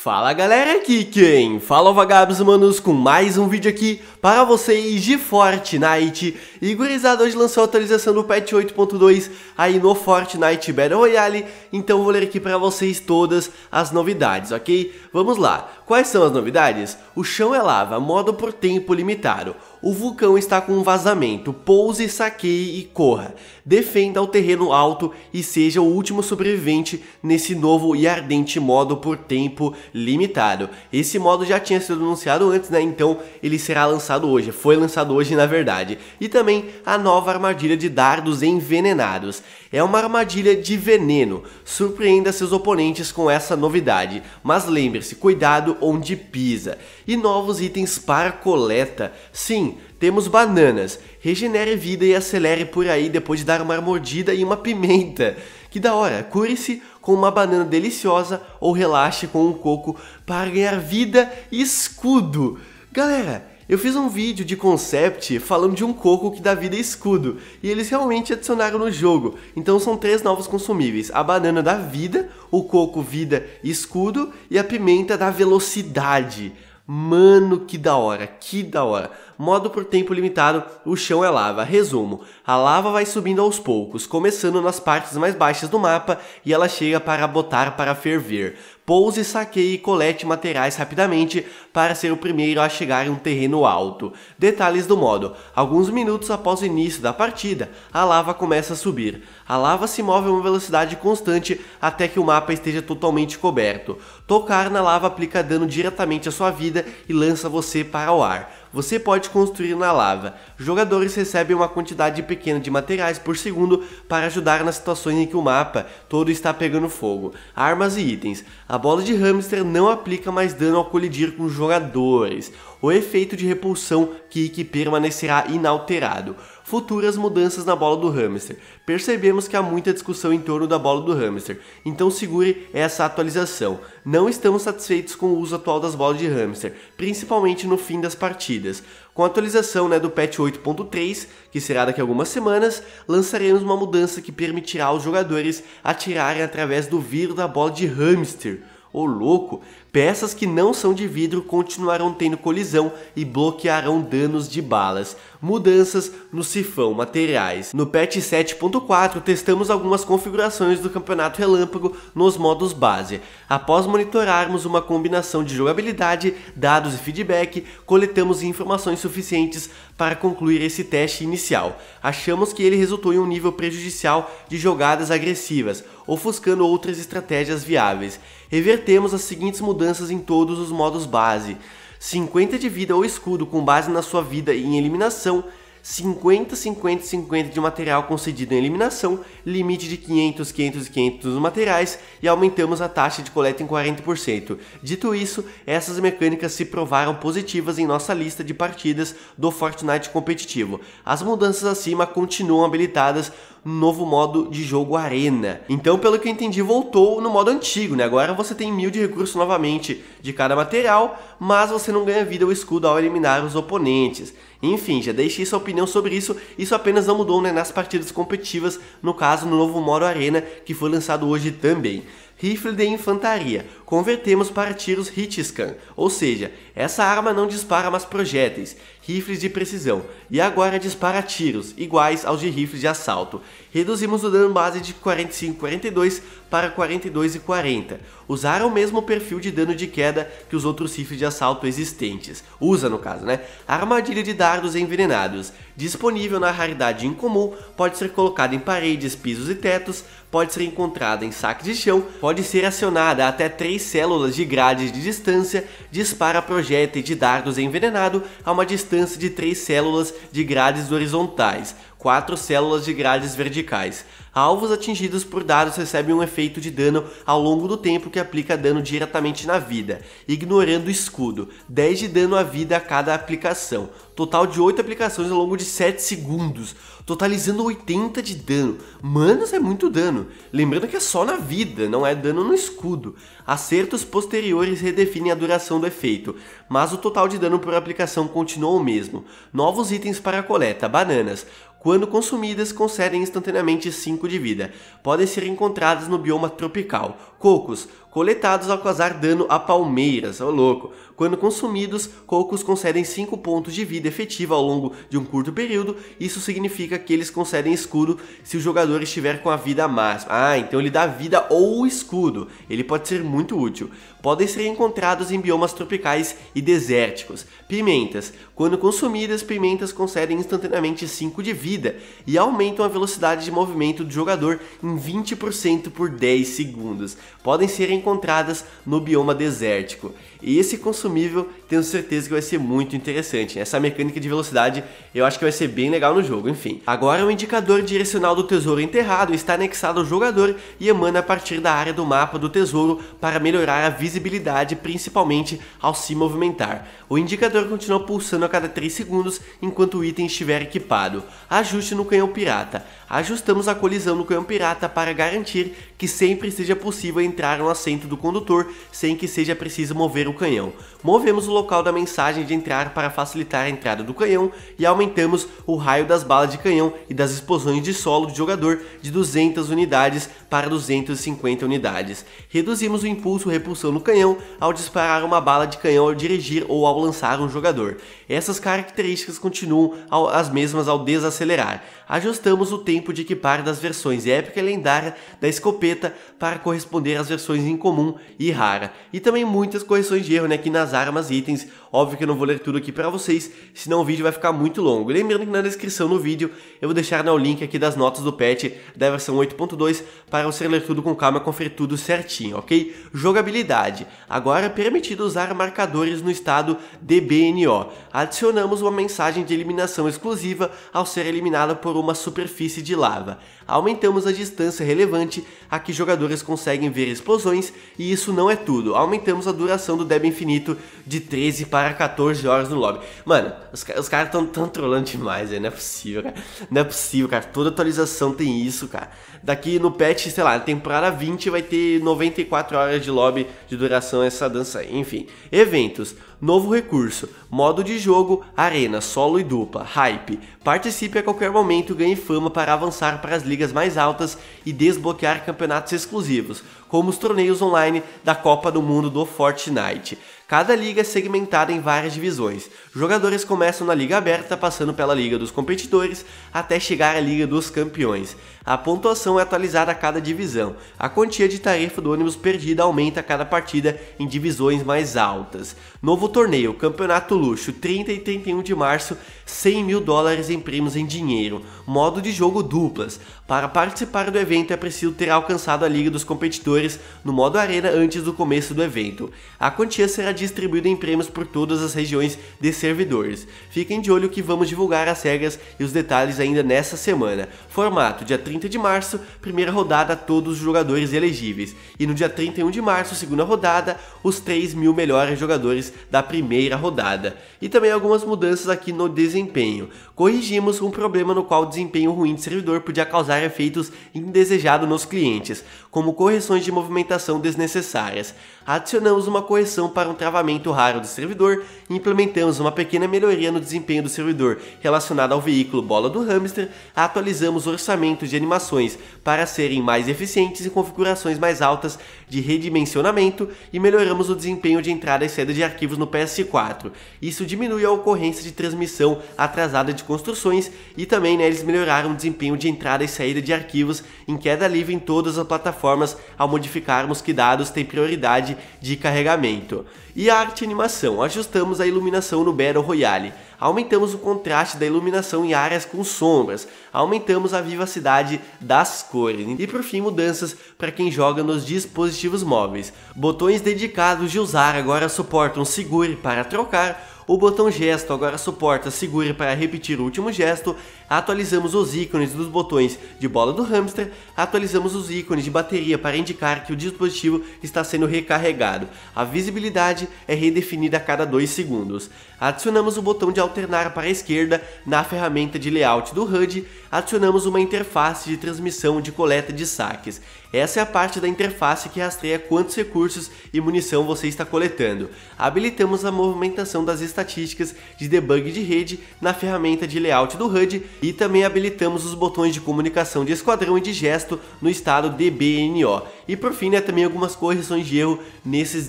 Fala galera, aqui quem? Fala vagabos manos com mais um vídeo aqui para vocês de Fortnite E gurizada, hoje lançou a atualização do patch 8.2 aí no Fortnite Battle Royale Então vou ler aqui para vocês todas as novidades, ok? Vamos lá, quais são as novidades? O chão é lava, modo por tempo limitado o vulcão está com um vazamento, pouse, saqueie e corra. Defenda o terreno alto e seja o último sobrevivente nesse novo e ardente modo por tempo limitado. Esse modo já tinha sido anunciado antes, né? Então ele será lançado hoje, foi lançado hoje na verdade. E também a nova armadilha de dardos envenenados. É uma armadilha de veneno. Surpreenda seus oponentes com essa novidade, mas lembre-se, cuidado onde pisa. E novos itens para coleta. Sim, temos bananas. Regenere vida e acelere por aí depois de dar uma mordida e uma pimenta. Que da hora, cure-se com uma banana deliciosa ou relaxe com um coco para ganhar vida e escudo. Galera, eu fiz um vídeo de concept falando de um coco que dá vida e escudo, e eles realmente adicionaram no jogo. Então são três novos consumíveis: a banana dá vida, o coco vida e escudo, e a pimenta dá velocidade. Mano, que da hora, que da hora modo por tempo limitado, o chão é lava. Resumo: a lava vai subindo aos poucos, começando nas partes mais baixas do mapa e ela chega para botar para ferver. Pouse, saqueie e colete materiais rapidamente para ser o primeiro a chegar em um terreno alto. Detalhes do modo: alguns minutos após o início da partida, a lava começa a subir. A lava se move a uma velocidade constante até que o mapa esteja totalmente coberto. Tocar na lava aplica dano diretamente à sua vida e lança você para o ar você pode construir na lava. Jogadores recebem uma quantidade pequena de materiais por segundo para ajudar nas situações em que o mapa todo está pegando fogo. Armas e itens. A bola de hamster não aplica mais dano ao colidir com jogadores o efeito de repulsão que, permanecerá inalterado. Futuras mudanças na bola do hamster. Percebemos que há muita discussão em torno da bola do hamster, então segure essa atualização. Não estamos satisfeitos com o uso atual das bolas de hamster, principalmente no fim das partidas. Com a atualização né, do patch 8.3, que será daqui a algumas semanas, lançaremos uma mudança que permitirá aos jogadores atirarem através do viro da bola de hamster. Ô louco! Peças que não são de vidro continuarão tendo colisão e bloquearão danos de balas. Mudanças no sifão materiais. No patch 7.4 testamos algumas configurações do campeonato relâmpago nos modos base. Após monitorarmos uma combinação de jogabilidade, dados e feedback, coletamos informações suficientes para concluir esse teste inicial. Achamos que ele resultou em um nível prejudicial de jogadas agressivas, ofuscando outras estratégias viáveis revertemos as seguintes mudanças em todos os modos base: 50 de vida ou escudo com base na sua vida e em eliminação, 50, 50, 50 de material concedido em eliminação, limite de 500, 500 e 500 nos materiais e aumentamos a taxa de coleta em 40%. Dito isso, essas mecânicas se provaram positivas em nossa lista de partidas do Fortnite competitivo. As mudanças acima continuam habilitadas novo modo de jogo Arena. Então, pelo que eu entendi, voltou no modo antigo, né? Agora você tem mil de recurso novamente de cada material, mas você não ganha vida ou escudo ao eliminar os oponentes. Enfim, já deixei sua opinião sobre isso, isso apenas não mudou né, nas partidas competitivas, no caso no novo modo Arena, que foi lançado hoje também. Rifle de infantaria. Convertemos para tiros Hitchcan, ou seja, essa arma não dispara mais projéteis, rifles de precisão, e agora dispara tiros, iguais aos de rifles de assalto. Reduzimos o dano base de 45,42 para 42,40. Usar o mesmo perfil de dano de queda que os outros rifles de assalto existentes. Usa, no caso, né? Armadilha de dardos envenenados disponível na raridade incomum, pode ser colocada em paredes, pisos e tetos, pode ser encontrada em saque de chão, pode ser acionada até três células de grades de distância, dispara projéteis de dardos envenenado a uma distância de três células de grades horizontais quatro células de grades verticais. Alvos atingidos por dados recebem um efeito de dano ao longo do tempo que aplica dano diretamente na vida, ignorando o escudo, 10 de dano à vida a cada aplicação, total de 8 aplicações ao longo de 7 segundos, totalizando 80 de dano. Manos é muito dano, lembrando que é só na vida, não é dano no escudo. Acertos posteriores redefinem a duração do efeito, mas o total de dano por aplicação continua o mesmo. Novos itens para coleta, bananas, quando consumidas, concedem instantaneamente 5 de vida. Podem ser encontradas no bioma tropical, cocos, coletados ao causar dano a palmeiras, ô é louco. Quando consumidos, cocos concedem 5 pontos de vida efetiva ao longo de um curto período, isso significa que eles concedem escudo se o jogador estiver com a vida máxima. Ah, então ele dá vida ou escudo, ele pode ser muito útil. Podem ser encontrados em biomas tropicais e desérticos. Pimentas. Quando consumidas, pimentas concedem instantaneamente 5 de vida e aumentam a velocidade de movimento do jogador em 20% por 10 segundos podem ser encontradas no bioma desértico. E esse consumível tenho certeza que vai ser muito interessante. Essa mecânica de velocidade eu acho que vai ser bem legal no jogo, enfim. Agora o indicador direcional do tesouro enterrado está anexado ao jogador e emana a partir da área do mapa do tesouro para melhorar a visibilidade, principalmente ao se movimentar. O indicador continua pulsando a cada 3 segundos enquanto o item estiver equipado. Ajuste no canhão pirata. Ajustamos a colisão no canhão pirata para garantir que sempre seja possível entrar no assento do condutor sem que seja preciso mover o canhão. Movemos o local da mensagem de entrar para facilitar a entrada do canhão e aumentamos o raio das balas de canhão e das explosões de solo do jogador de 200 unidades para 250 unidades. Reduzimos o impulso repulsão no canhão ao disparar uma bala de canhão ao dirigir ou ao lançar um jogador. Essas características continuam ao, as mesmas ao desacelerar. Ajustamos o tempo de equipar das versões épica e lendária da escopeta para corresponder às versões incomum e rara, e também muitas correções de erro né, aqui nas armas, itens Óbvio que eu não vou ler tudo aqui para vocês, senão o vídeo vai ficar muito longo. Lembrando que na descrição do vídeo eu vou deixar né, o link aqui das notas do patch da versão 8.2 para você ler tudo com calma e conferir tudo certinho, ok? Jogabilidade. Agora é permitido usar marcadores no estado DBNO. Adicionamos uma mensagem de eliminação exclusiva ao ser eliminada por uma superfície de lava. Aumentamos a distância relevante a que jogadores conseguem ver explosões e isso não é tudo. Aumentamos a duração do deb infinito de 13 para para 14 horas no lobby. Mano, os, os caras estão tão trolando demais, véio. não é possível, cara. Não é possível, cara. Toda atualização tem isso, cara. Daqui no patch, sei lá, temporada 20 vai ter 94 horas de lobby de duração essa dança aí. Enfim, eventos, novo recurso, modo de jogo, arena, solo e dupla, hype. Participe a qualquer momento e ganhe fama para avançar para as ligas mais altas e desbloquear campeonatos exclusivos, como os torneios online da Copa do Mundo do Fortnite. Cada liga é segmentada em várias divisões. Jogadores começam na liga aberta, passando pela liga dos competidores até chegar à liga dos campeões. A pontuação é atualizada a cada divisão. A quantia de tarifa do ônibus perdida aumenta a cada partida em divisões mais altas. Novo torneio, Campeonato Luxo, 30 e 31 de março, 100 mil dólares em prêmios em dinheiro. Modo de jogo duplas. Para participar do evento é preciso ter alcançado a liga dos competidores no modo arena antes do começo do evento. A quantia será distribuído em prêmios por todas as regiões de servidores. Fiquem de olho que vamos divulgar as regras e os detalhes ainda nessa semana. Formato: dia 30 de março, primeira rodada, todos os jogadores elegíveis. E no dia 31 de março, segunda rodada, os 3 mil melhores jogadores da primeira rodada. E também algumas mudanças aqui no desempenho. Corrigimos um problema no qual o desempenho ruim de servidor podia causar efeitos indesejados nos clientes como correções de movimentação desnecessárias. Adicionamos uma correção para um travamento raro do servidor e implementamos uma pequena melhoria no desempenho do servidor relacionada ao veículo bola do hamster, atualizamos orçamentos de animações para serem mais eficientes em configurações mais altas de redimensionamento e melhoramos o desempenho de entrada e saída de arquivos no PS4. Isso diminui a ocorrência de transmissão atrasada de construções e também né, eles melhoraram o desempenho de entrada e saída de arquivos em queda livre em todas as plataformas plataformas ao modificarmos que dados têm prioridade de carregamento. E a arte e animação, ajustamos a iluminação no Battle Royale, aumentamos o contraste da iluminação em áreas com sombras, aumentamos a vivacidade das cores e por fim mudanças para quem joga nos dispositivos móveis. Botões dedicados de usar agora suportam segure para trocar o botão gesto agora suporta segure para repetir o último gesto, atualizamos os ícones dos botões de bola do hamster, atualizamos os ícones de bateria para indicar que o dispositivo está sendo recarregado. A visibilidade é redefinida a cada 2 segundos. Adicionamos o botão de alternar para a esquerda na ferramenta de layout do HUD, adicionamos uma interface de transmissão de coleta de saques. Essa é a parte da interface que rastreia quantos recursos e munição você está coletando. Habilitamos a movimentação das estatísticas de debug de rede na ferramenta de layout do HUD e também habilitamos os botões de comunicação de esquadrão e de gesto no estado DBNO e por fim né, também algumas correções de erro nesses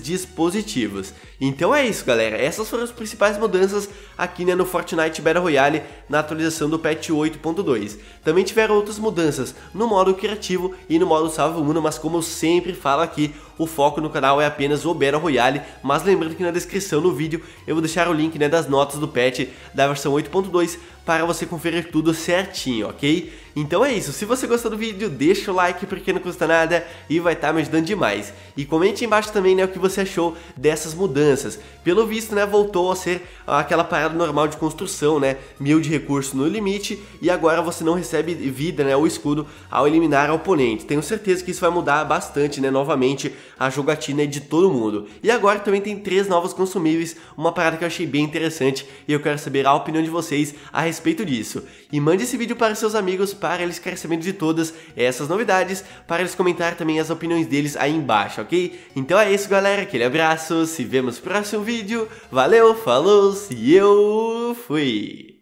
dispositivos. Então é isso galera, essas foram as principais mudanças aqui né, no Fortnite Battle Royale na atualização do patch 8.2. Também tiveram outras mudanças no modo criativo e no modo salvo mundo, mas como eu sempre falo aqui, o foco no canal é apenas o Battle Royale, mas lembrando que na descrição do vídeo eu vou deixar o link né, das notas do patch da versão 8.2 para você conferir tudo certinho, ok? Então é isso, se você gostou do vídeo, deixa o like porque não custa nada e vai estar tá me ajudando demais. E comente embaixo também né, o que você achou dessas mudanças. Pelo visto, né, voltou a ser aquela parada normal de construção, né, mil de recurso no limite e agora você não recebe vida, né, ou escudo ao eliminar o oponente. Tenho certeza que isso vai mudar bastante, né, novamente a jogatina é de todo mundo. E agora também tem três novos consumíveis, uma parada que eu achei bem interessante e eu quero saber a opinião de vocês a respeito disso. E mande esse vídeo para seus amigos para eles querem saber de todas essas novidades, para eles comentar também as opiniões deles aí embaixo, ok? Então é isso galera, aquele abraço, se vemos no próximo vídeo, valeu, falou e eu fui!